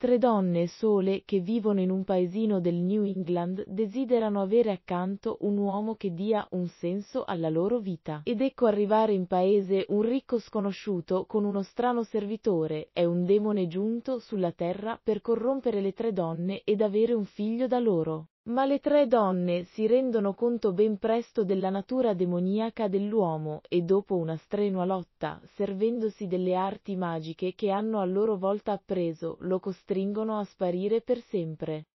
Tre donne sole che vivono in un paesino del New England desiderano avere accanto un uomo che dia un senso alla loro vita. Ed ecco arrivare in paese un ricco sconosciuto con uno strano servitore, è un demone giunto sulla terra per corrompere le tre donne ed avere un figlio da loro. Ma le tre donne si rendono conto ben presto della natura demoniaca dell'uomo e dopo una strenua lotta, servendosi delle arti magiche che hanno a loro volta appreso, lo costringono a sparire per sempre.